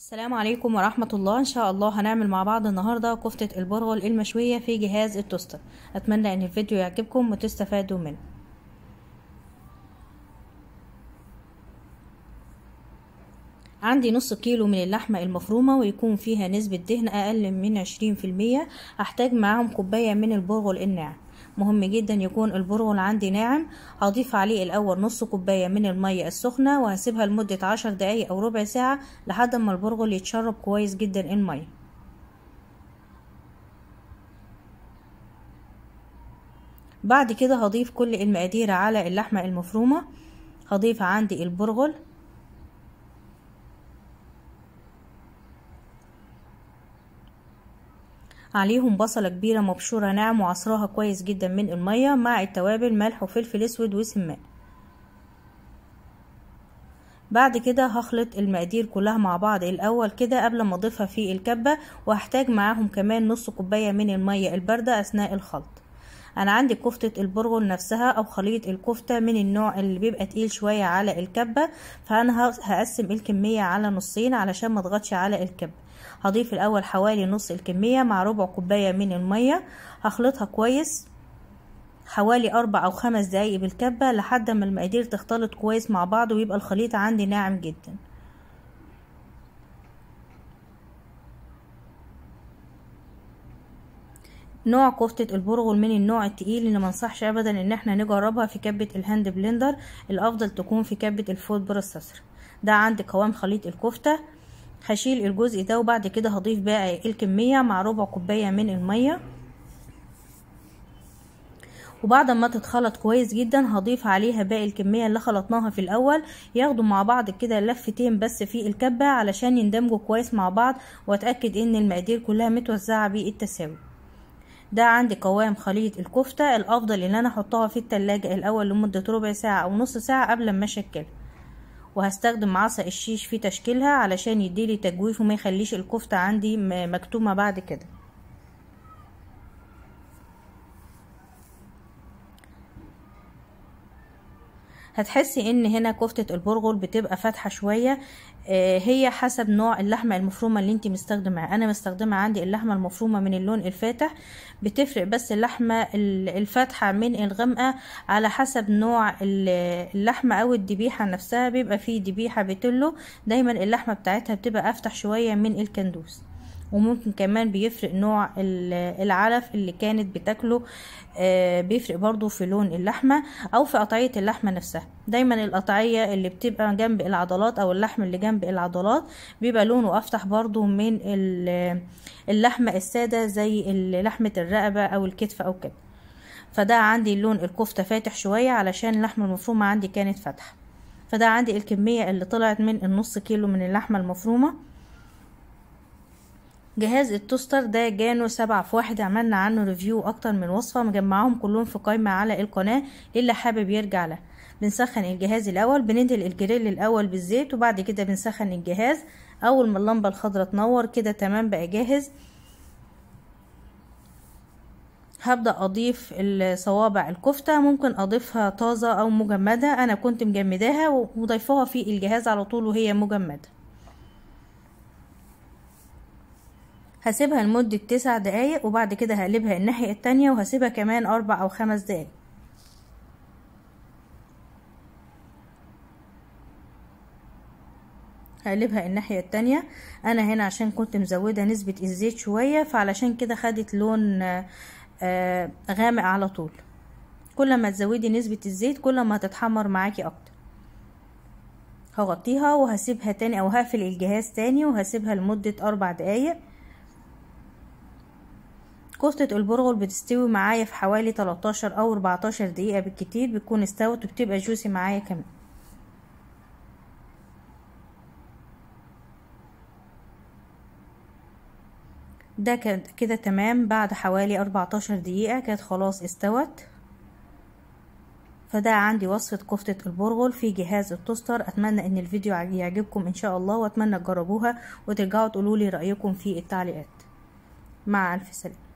السلام عليكم ورحمة الله ان شاء الله هنعمل مع بعض النهاردة كفتة البرغل المشوية في جهاز التوستر اتمنى ان الفيديو يعجبكم وتستفادوا منه عندي نص كيلو من اللحمة المفرومة ويكون فيها نسبة دهن اقل من عشرين في المية هحتاج معاهم كوباية من البرغل الناعم مهم جدا يكون البرغل عندي ناعم هضيف عليه الاول نص كوبايه من الميه السخنه وهسيبها لمده عشر دقايق او ربع ساعه لحد ما البرغل يتشرب كويس جدا الميه بعد كده هضيف كل المقادير على اللحمه المفرومه هضيف عندي البرغل عليهم بصلة كبيرة مبشورة ناعم وعصراها كويس جدا من المية مع التوابل ملح وفلفل اسود وسمان بعد كده هخلط المقادير كلها مع بعض الاول كده قبل ما اضيفها في الكبة وهحتاج معاهم كمان نص كوباية من المية الباردة اثناء الخلط انا عندي كفتة البرغل نفسها او خليط الكفتة من النوع اللي بيبقى تقيل شوية على الكبة فانا هقسم الكمية على نصين علشان ما على الكبة هضيف الاول حوالي نص الكمية مع ربع كوباية من المية هخلطها كويس حوالي اربع او خمس دقايق بالكبة لحد ما المقادير تختلط كويس مع بعض ويبقى الخليط عندي ناعم جدا نوع كفتة البرغل من النوع التقيل اللي منصحش ابدا ان احنا نجربها في كبة الهاند بلندر الافضل تكون في كبة الفود بروسيسور ده عندي قوام خليط الكفتة هشيل الجزء ده وبعد كده هضيف بقى الكمية مع ربع كوباية من المية وبعد ما تتخلط كويس جدا هضيف عليها باقي الكميه اللي خلطناها في الاول ياخدوا مع بعض كده لفتين بس في الكبه علشان يندمجوا كويس مع بعض واتاكد ان المقادير كلها متوزعه بالتساوي ده عندي قوام خليط الكفته الافضل ان انا احطها في التلاجة الاول لمده ربع ساعه او نص ساعه قبل ما اشكلها وهستخدم عصا الشيش في تشكيلها علشان يديلي تجويف وما يخليش الكفتة عندي مكتومة بعد كده هتحسي ان هنا كفتة البرغل بتبقى فاتحة شوية آه، هي حسب نوع اللحمة المفرومة اللي انت مستخدمة انا مستخدمة عندي اللحمة المفرومة من اللون الفاتح بتفرق بس اللحمة الفاتحة من الغامقة على حسب نوع اللحمة او الدبيحة نفسها بيبقى فيه دبيحة بتلو دايما اللحمة بتاعتها بتبقى افتح شوية من الكندوس وممكن كمان بيفرق نوع العلف اللي كانت بتاكله آه، بيفرق برضو في لون اللحمة او في قطعية اللحمة نفسها دايما القطعية اللي بتبقى جنب العضلات او اللحم اللي جنب العضلات بيبقى لونه افتح برضو من اللحمة السادة زي لحمة الرقبة او الكتف او كده فده عندي لون الكفتة فاتح شوية علشان اللحمة المفرومة عندي كانت فاتحة فده عندي الكمية اللي طلعت من النص كيلو من اللحمة المفرومة جهاز التوستر ده جانو سبعة في واحد عملنا عنه ريفيو اكتر من وصفة مجمعهم كلهم في قائمة على القناة للي حابب يرجع له بنسخن الجهاز الاول بندهن الجريل الاول بالزيت وبعد كده بنسخن الجهاز اول ما اللمبة الخضرة تنور كده تمام بقى جاهز هبدأ أضيف صوابع الكفتة ممكن أضيفها طازة أو مجمدة أنا كنت مجمداها وضيفها في الجهاز على طول وهي مجمدة هسيبها لمدة تسع دقايق وبعد كده هقلبها الناحية التانية وهسيبها كمان أربع أو خمس دقايق هقلبها الناحية التانية انا هنا عشان كنت مزودة نسبة الزيت شوية فعلشان كده خدت لون آه، غامق على طول كل ما تزودي نسبة الزيت كل ما هتتحمر معاكي اكتر هغطيها وهسيبها تاني او هقفل الجهاز تاني وهسيبها لمدة اربع دقايق كفتة البرغل بتستوي معايا في حوالي 13 او 14 دقيقة بالكتير بتكون استوت وبتبقى جوسي معايا كمان ده كده تمام بعد حوالي 14 دقيقة كانت خلاص استوت فده عندي وصفة كفتة البرغل في جهاز التوستر اتمنى ان الفيديو يعجبكم ان شاء الله واتمنى تجربوها وترجعوا تقولولي رأيكم في التعليقات مع الف سلامة